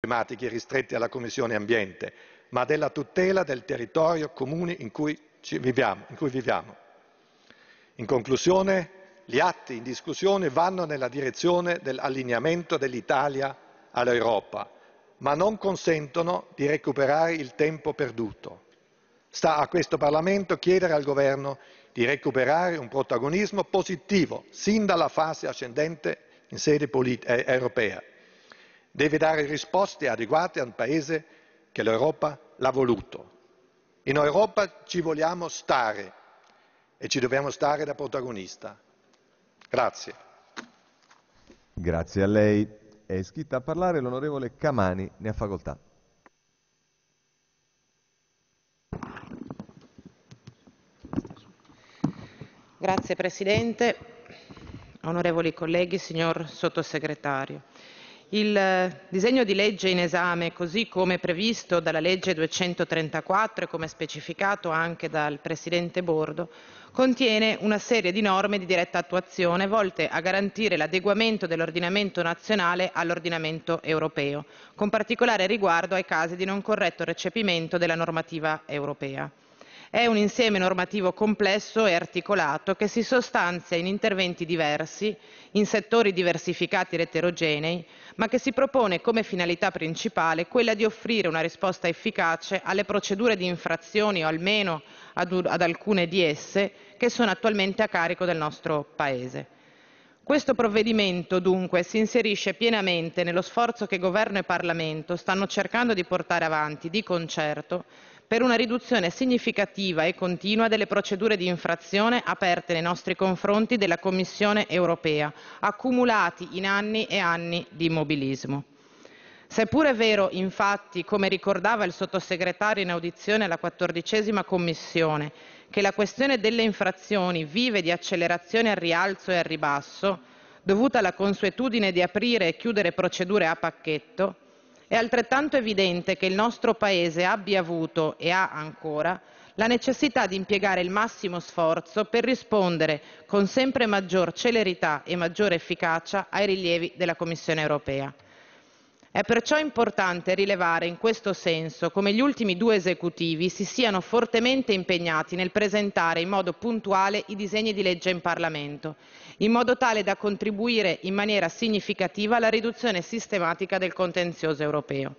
tematiche ristrette alla Commissione Ambiente, ma della tutela del territorio comune in cui, viviamo, in cui viviamo. In conclusione, gli atti in discussione vanno nella direzione dell'allineamento dell'Italia all'Europa, ma non consentono di recuperare il tempo perduto. Sta a questo Parlamento chiedere al Governo di recuperare un protagonismo positivo sin dalla fase ascendente in sede eh, europea deve dare risposte adeguate a un paese che l'Europa l'ha voluto. In Europa ci vogliamo stare e ci dobbiamo stare da protagonista. Grazie. Grazie a lei. È iscritta a parlare l'onorevole Camani, ne ha facoltà. Grazie Presidente, onorevoli colleghi, signor Sottosegretario. Il eh, disegno di legge in esame, così come previsto dalla legge 234 e come specificato anche dal Presidente Bordo, contiene una serie di norme di diretta attuazione volte a garantire l'adeguamento dell'ordinamento nazionale all'ordinamento europeo, con particolare riguardo ai casi di non corretto recepimento della normativa europea. È un insieme normativo complesso e articolato che si sostanzia in interventi diversi, in settori diversificati ed eterogenei, ma che si propone come finalità principale quella di offrire una risposta efficace alle procedure di infrazioni o almeno ad alcune di esse, che sono attualmente a carico del nostro Paese. Questo provvedimento, dunque, si inserisce pienamente nello sforzo che Governo e Parlamento stanno cercando di portare avanti di concerto per una riduzione significativa e continua delle procedure di infrazione aperte nei nostri confronti della Commissione europea, accumulati in anni e anni di immobilismo. Se è pure vero, infatti, come ricordava il Sottosegretario in audizione alla quattordicesima Commissione, che la questione delle infrazioni vive di accelerazione al rialzo e al ribasso, dovuta alla consuetudine di aprire e chiudere procedure a pacchetto, è altrettanto evidente che il nostro Paese abbia avuto e ha ancora la necessità di impiegare il massimo sforzo per rispondere con sempre maggior celerità e maggiore efficacia ai rilievi della Commissione europea. È perciò importante rilevare in questo senso come gli ultimi due esecutivi si siano fortemente impegnati nel presentare in modo puntuale i disegni di legge in Parlamento in modo tale da contribuire in maniera significativa alla riduzione sistematica del contenzioso europeo.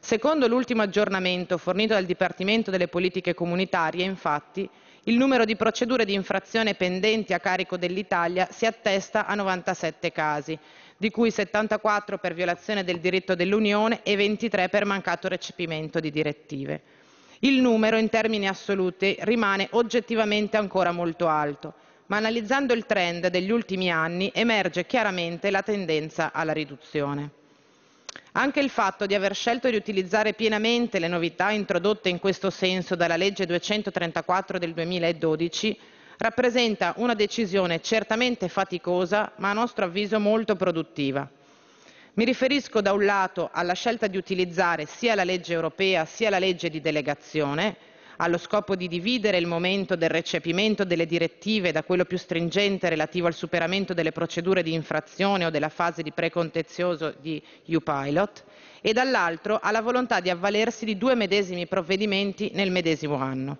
Secondo l'ultimo aggiornamento fornito dal Dipartimento delle Politiche Comunitarie, infatti, il numero di procedure di infrazione pendenti a carico dell'Italia si attesta a 97 casi, di cui 74 per violazione del diritto dell'Unione e 23 per mancato recepimento di direttive. Il numero in termini assoluti rimane oggettivamente ancora molto alto, ma analizzando il trend degli ultimi anni emerge chiaramente la tendenza alla riduzione. Anche il fatto di aver scelto di utilizzare pienamente le novità introdotte in questo senso dalla legge 234 del 2012 rappresenta una decisione certamente faticosa, ma a nostro avviso molto produttiva. Mi riferisco da un lato alla scelta di utilizzare sia la legge europea sia la legge di delegazione, allo scopo di dividere il momento del recepimento delle direttive da quello più stringente relativo al superamento delle procedure di infrazione o della fase di precontenzioso di U-Pilot e dall'altro alla volontà di avvalersi di due medesimi provvedimenti nel medesimo anno.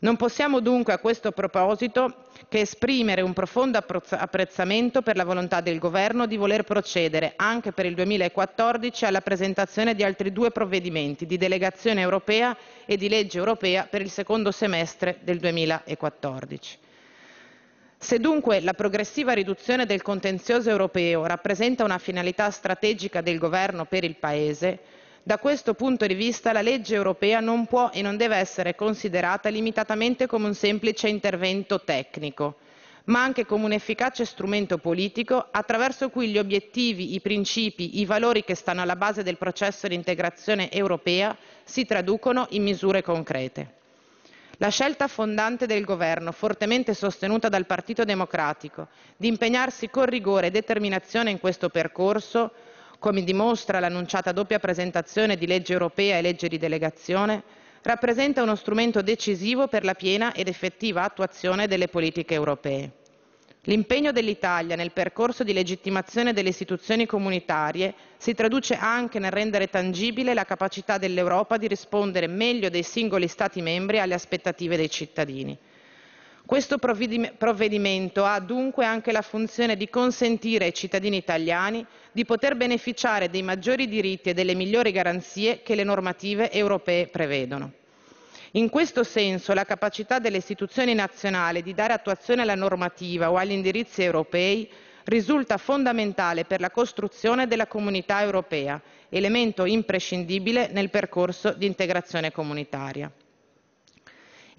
Non possiamo dunque a questo proposito che esprimere un profondo apprezzamento per la volontà del Governo di voler procedere, anche per il 2014, alla presentazione di altri due provvedimenti di delegazione europea e di legge europea per il secondo semestre del 2014. Se dunque la progressiva riduzione del contenzioso europeo rappresenta una finalità strategica del Governo per il Paese, da questo punto di vista la legge europea non può e non deve essere considerata limitatamente come un semplice intervento tecnico, ma anche come un efficace strumento politico attraverso cui gli obiettivi, i principi, i valori che stanno alla base del processo di integrazione europea si traducono in misure concrete. La scelta fondante del governo, fortemente sostenuta dal Partito Democratico, di impegnarsi con rigore e determinazione in questo percorso come dimostra l'annunciata doppia presentazione di legge europea e legge di delegazione, rappresenta uno strumento decisivo per la piena ed effettiva attuazione delle politiche europee. L'impegno dell'Italia nel percorso di legittimazione delle istituzioni comunitarie si traduce anche nel rendere tangibile la capacità dell'Europa di rispondere meglio dei singoli Stati membri alle aspettative dei cittadini. Questo provvedimento ha dunque anche la funzione di consentire ai cittadini italiani di poter beneficiare dei maggiori diritti e delle migliori garanzie che le normative europee prevedono. In questo senso la capacità delle istituzioni nazionali di dare attuazione alla normativa o agli indirizzi europei risulta fondamentale per la costruzione della comunità europea, elemento imprescindibile nel percorso di integrazione comunitaria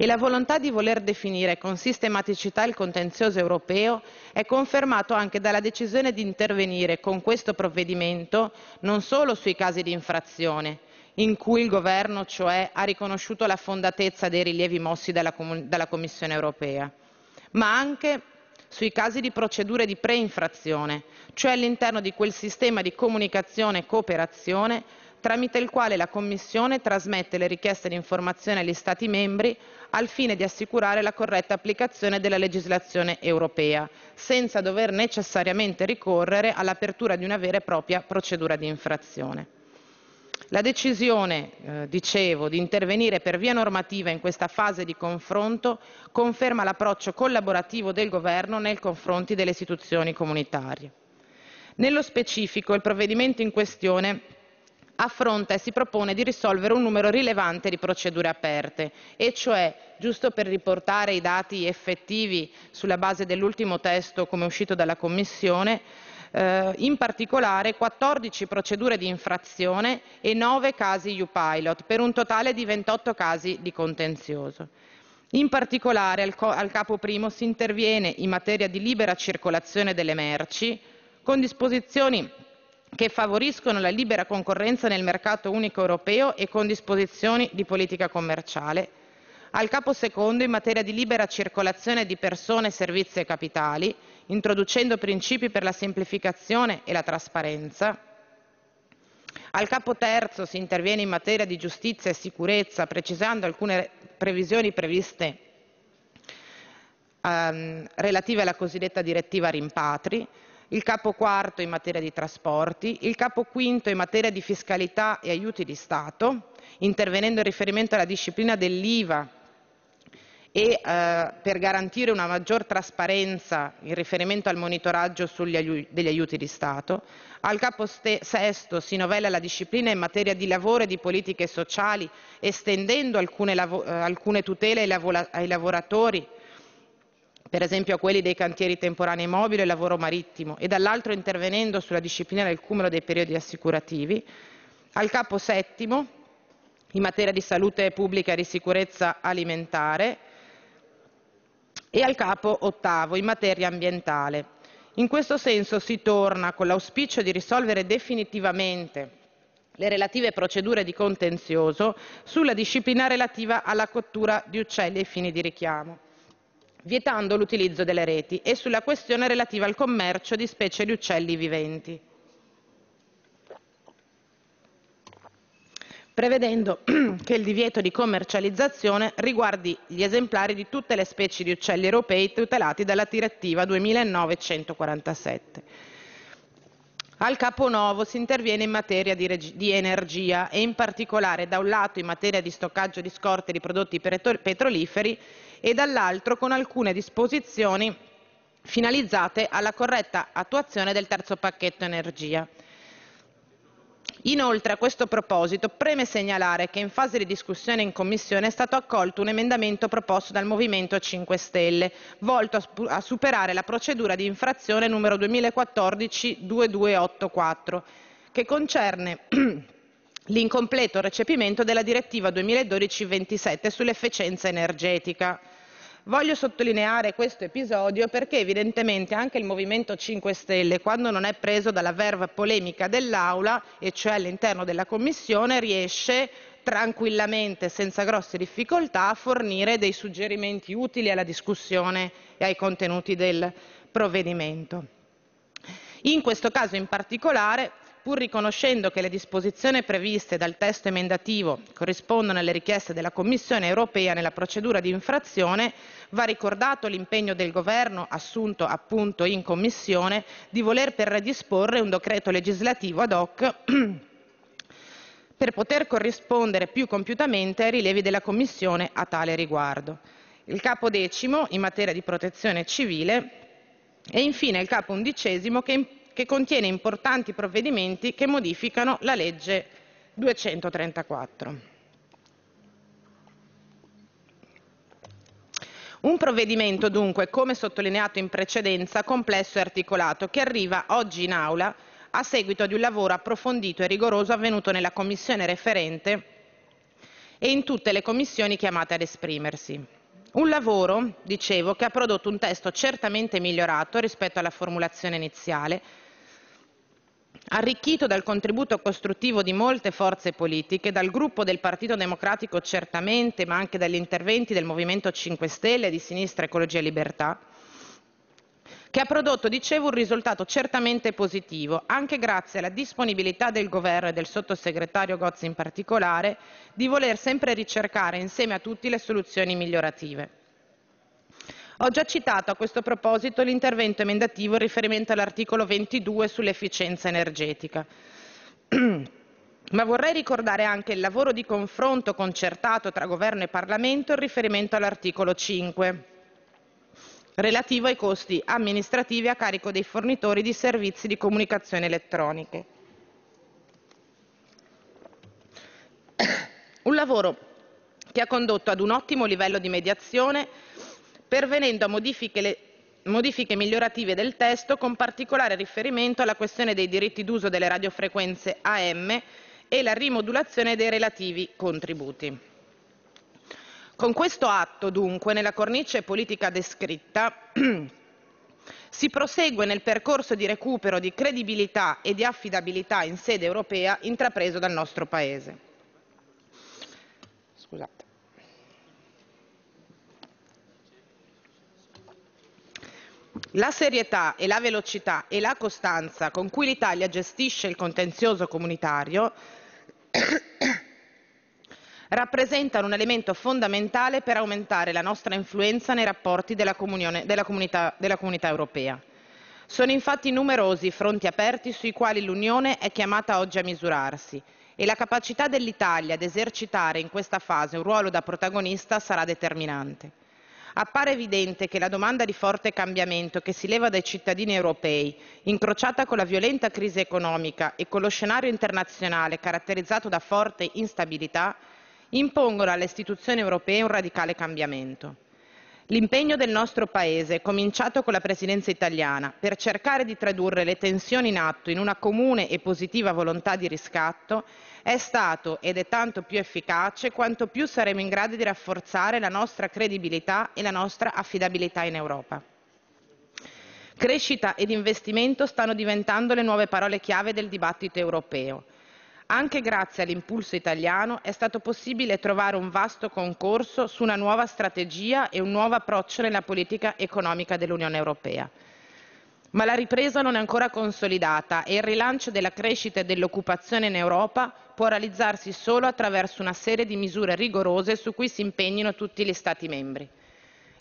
e la volontà di voler definire con sistematicità il contenzioso europeo è confermato anche dalla decisione di intervenire con questo provvedimento non solo sui casi di infrazione, in cui il Governo cioè ha riconosciuto la fondatezza dei rilievi mossi dalla, Com- dalla Commissione europea, ma anche sui casi di procedure di preinfrazione, cioè all'interno di quel sistema di comunicazione e cooperazione tramite il quale la Commissione trasmette le richieste di informazione agli Stati membri al fine di assicurare la corretta applicazione della legislazione europea, senza dover necessariamente ricorrere all'apertura di una vera e propria procedura di infrazione. La decisione, eh, dicevo, di intervenire per via normativa in questa fase di confronto conferma l'approccio collaborativo del Governo nei confronti delle istituzioni comunitarie. Nello specifico, il provvedimento in questione affronta e si propone di risolvere un numero rilevante di procedure aperte e cioè, giusto per riportare i dati effettivi sulla base dell'ultimo testo come uscito dalla Commissione, eh, in particolare 14 procedure di infrazione e 9 casi U-Pilot, per un totale di 28 casi di contenzioso. In particolare al, al capo primo si interviene in materia di libera circolazione delle merci con disposizioni che favoriscono la libera concorrenza nel mercato unico europeo e con disposizioni di politica commerciale; al capo secondo, in materia di libera circolazione di persone, servizi e capitali, introducendo principi per la semplificazione e la trasparenza; al capo terzo, si interviene in materia di giustizia e sicurezza, precisando alcune previsioni previste ehm, relative alla cosiddetta direttiva rimpatri; il capo quarto in materia di trasporti, il capo quinto in materia di fiscalità e aiuti di Stato, intervenendo in riferimento alla disciplina dell'IVA e eh, per garantire una maggior trasparenza in riferimento al monitoraggio aiu- degli aiuti di Stato. Al capo sesto si novella la disciplina in materia di lavoro e di politiche sociali, estendendo alcune, eh, alcune tutele ai, lav- ai lavoratori per esempio a quelli dei cantieri temporanei mobili e lavoro marittimo e dall'altro intervenendo sulla disciplina del cumulo dei periodi assicurativi, al capo VII in materia di salute pubblica e di sicurezza alimentare e al capo ottavo, in materia ambientale. In questo senso si torna con l'auspicio di risolvere definitivamente le relative procedure di contenzioso sulla disciplina relativa alla cottura di uccelli ai fini di richiamo vietando l'utilizzo delle reti, e sulla questione relativa al commercio di specie di uccelli viventi, prevedendo che il divieto di commercializzazione riguardi gli esemplari di tutte le specie di uccelli europei tutelati dalla direttiva 2009/147. Al capo nuovo si interviene in materia di energia e in particolare da un lato in materia di stoccaggio di scorte di prodotti petroliferi e dall'altro con alcune disposizioni finalizzate alla corretta attuazione del terzo pacchetto energia. Inoltre, a questo proposito, preme segnalare che in fase di discussione in Commissione è stato accolto un emendamento proposto dal Movimento 5 Stelle, volto a superare la procedura di infrazione numero 2014-2284, che concerne l'incompleto recepimento della direttiva 2012-27 sull'efficienza energetica. Voglio sottolineare questo episodio perché evidentemente anche il Movimento 5 Stelle, quando non è preso dalla verve polemica dell'Aula, e cioè all'interno della Commissione, riesce tranquillamente, senza grosse difficoltà, a fornire dei suggerimenti utili alla discussione e ai contenuti del provvedimento. In questo caso in particolare pur riconoscendo che le disposizioni previste dal testo emendativo corrispondono alle richieste della Commissione europea nella procedura di infrazione, va ricordato l'impegno del Governo, assunto appunto in Commissione, di voler predisporre un decreto legislativo ad hoc per poter corrispondere più compiutamente ai rilievi della Commissione a tale riguardo. Il capo decimo, in materia di protezione civile e infine il capo undicesimo, che impone che contiene importanti provvedimenti che modificano la legge 234. Un provvedimento dunque, come sottolineato in precedenza, complesso e articolato, che arriva oggi in aula a seguito di un lavoro approfondito e rigoroso avvenuto nella commissione referente e in tutte le commissioni chiamate ad esprimersi. Un lavoro, dicevo, che ha prodotto un testo certamente migliorato rispetto alla formulazione iniziale, arricchito dal contributo costruttivo di molte forze politiche, dal gruppo del Partito Democratico certamente, ma anche dagli interventi del Movimento 5 Stelle e di Sinistra Ecologia e Libertà, che ha prodotto, dicevo, un risultato certamente positivo, anche grazie alla disponibilità del Governo e del sottosegretario Gozzi in particolare, di voler sempre ricercare insieme a tutti le soluzioni migliorative. Ho già citato a questo proposito l'intervento emendativo in riferimento all'articolo 22 sull'efficienza energetica, ma vorrei ricordare anche il lavoro di confronto concertato tra Governo e Parlamento in riferimento all'articolo 5, relativo ai costi amministrativi a carico dei fornitori di servizi di comunicazione elettroniche. Un lavoro che ha condotto ad un ottimo livello di mediazione pervenendo a modifiche migliorative del testo con particolare riferimento alla questione dei diritti d'uso delle radiofrequenze AM e la rimodulazione dei relativi contributi. Con questo atto, dunque, nella cornice politica descritta, si prosegue nel percorso di recupero di credibilità e di affidabilità in sede europea intrapreso dal nostro Paese. Scusate. La serietà e la velocità e la costanza con cui l'Italia gestisce il contenzioso comunitario rappresentano un elemento fondamentale per aumentare la nostra influenza nei rapporti della, della, comunità, della comunità europea. Sono infatti numerosi i fronti aperti sui quali l'Unione è chiamata oggi a misurarsi e la capacità dell'Italia ad esercitare in questa fase un ruolo da protagonista sarà determinante appare evidente che la domanda di forte cambiamento che si leva dai cittadini europei, incrociata con la violenta crisi economica e con lo scenario internazionale caratterizzato da forte instabilità, impongono alle istituzioni europee un radicale cambiamento. L'impegno del nostro Paese, cominciato con la presidenza italiana, per cercare di tradurre le tensioni in atto in una comune e positiva volontà di riscatto, è stato ed è tanto più efficace quanto più saremo in grado di rafforzare la nostra credibilità e la nostra affidabilità in Europa. Crescita ed investimento stanno diventando le nuove parole chiave del dibattito europeo. Anche grazie all'impulso italiano è stato possibile trovare un vasto concorso su una nuova strategia e un nuovo approccio nella politica economica dell'Unione Europea. Ma la ripresa non è ancora consolidata e il rilancio della crescita e dell'occupazione in Europa può realizzarsi solo attraverso una serie di misure rigorose su cui si impegnino tutti gli Stati membri.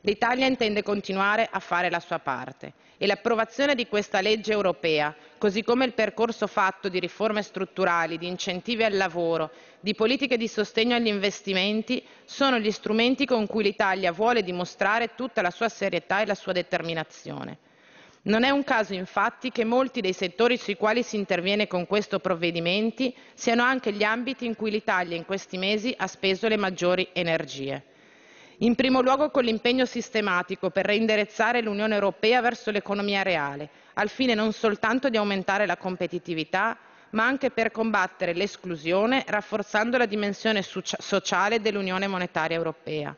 L'Italia intende continuare a fare la sua parte e l'approvazione di questa legge europea, così come il percorso fatto di riforme strutturali, di incentivi al lavoro, di politiche di sostegno agli investimenti, sono gli strumenti con cui l'Italia vuole dimostrare tutta la sua serietà e la sua determinazione. Non è un caso infatti che molti dei settori sui quali si interviene con questo provvedimento siano anche gli ambiti in cui l'Italia in questi mesi ha speso le maggiori energie in primo luogo con l'impegno sistematico per reindirizzare l'Unione Europea verso l'economia reale, al fine non soltanto di aumentare la competitività, ma anche per combattere l'esclusione, rafforzando la dimensione sociale dell'Unione Monetaria Europea.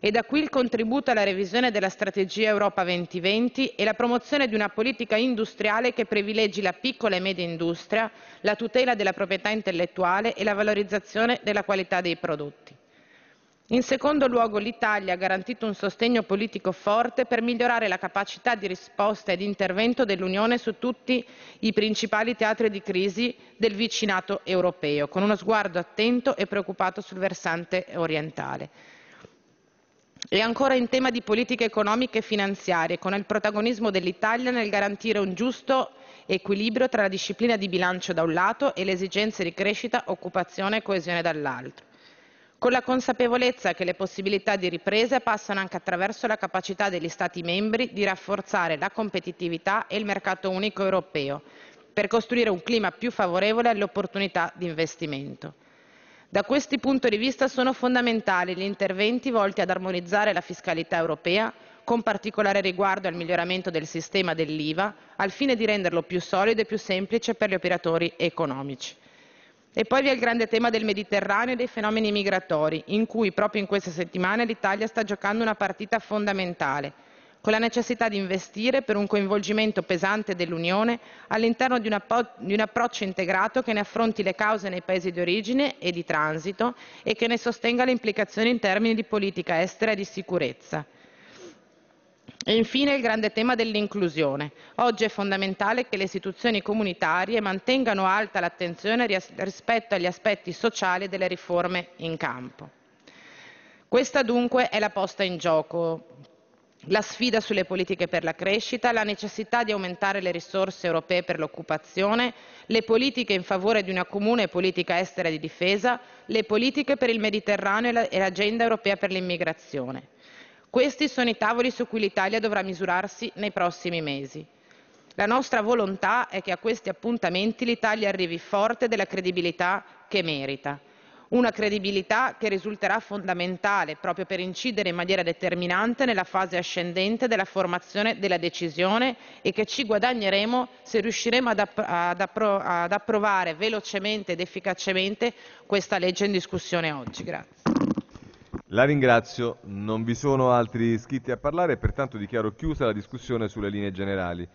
E da qui il contributo alla revisione della strategia Europa 2020 e la promozione di una politica industriale che privilegi la piccola e media industria, la tutela della proprietà intellettuale e la valorizzazione della qualità dei prodotti. In secondo luogo, l'Italia ha garantito un sostegno politico forte per migliorare la capacità di risposta e di intervento dell'Unione su tutti i principali teatri di crisi del vicinato europeo, con uno sguardo attento e preoccupato sul versante orientale. E ancora in tema di politiche economiche e finanziarie, con il protagonismo dell'Italia nel garantire un giusto equilibrio tra la disciplina di bilancio da un lato e le esigenze di crescita, occupazione e coesione dall'altro con la consapevolezza che le possibilità di ripresa passano anche attraverso la capacità degli Stati membri di rafforzare la competitività e il mercato unico europeo, per costruire un clima più favorevole alle opportunità di investimento. Da questi punti di vista sono fondamentali gli interventi volti ad armonizzare la fiscalità europea, con particolare riguardo al miglioramento del sistema dell'IVA, al fine di renderlo più solido e più semplice per gli operatori economici. E poi vi è il grande tema del Mediterraneo e dei fenomeni migratori, in cui proprio in queste settimane l'Italia sta giocando una partita fondamentale, con la necessità di investire per un coinvolgimento pesante dell'Unione all'interno di un, approccio integrato che ne affronti le cause nei paesi di origine e di transito e che ne sostenga le implicazioni in termini di politica estera e di sicurezza. E infine, il grande tema dell'inclusione. Oggi è fondamentale che le istituzioni comunitarie mantengano alta l'attenzione rispetto agli aspetti sociali delle riforme in campo. Questa dunque è la posta in gioco, la sfida sulle politiche per la crescita, la necessità di aumentare le risorse europee per l'occupazione, le politiche in favore di una comune politica estera e di difesa, le politiche per il Mediterraneo e l'agenda europea per l'immigrazione. Questi sono i tavoli su cui l'Italia dovrà misurarsi nei prossimi mesi. La nostra volontà è che a questi appuntamenti l'Italia arrivi forte della credibilità che merita. Una credibilità che risulterà fondamentale proprio per incidere in maniera determinante nella fase ascendente della formazione della decisione e che ci guadagneremo se riusciremo ad, appro- ad, appro- ad approvare velocemente ed efficacemente questa legge in discussione oggi. Grazie. La ringrazio, non vi sono altri iscritti a parlare, pertanto dichiaro chiusa la discussione sulle linee generali.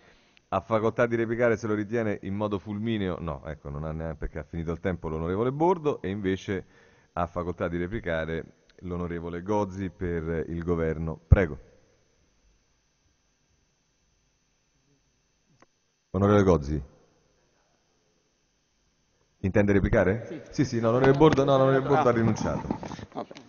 Ha facoltà di replicare se lo ritiene in modo fulmineo, no, ecco, non ha neanche perché ha finito il tempo l'onorevole Bordo e invece ha facoltà di replicare l'onorevole Gozzi per il governo. Prego. Onorevole Gozzi. Intende replicare? Sì, sì, sì no, l'onorevole Bordo, no, non l'onorevole Bordo ha rinunciato.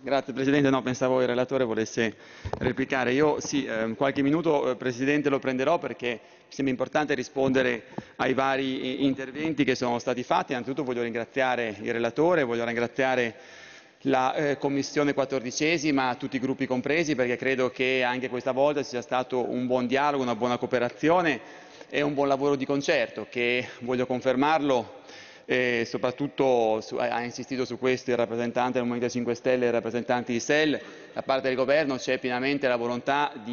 grazie Presidente, no, pensavo il relatore volesse replicare. Io sì, eh, qualche minuto eh, Presidente lo prenderò perché mi sembra importante rispondere ai vari eh, interventi che sono stati fatti. Innanzitutto voglio ringraziare il relatore, voglio ringraziare la eh, Commissione quattordicesima, tutti i gruppi compresi, perché credo che anche questa volta sia stato un buon dialogo, una buona cooperazione e un buon lavoro di concerto che, voglio confermarlo, e soprattutto su, ha insistito su questo il rappresentante del Movimento 5 Stelle e i rappresentanti di SEL, da parte del governo c'è pienamente la volontà di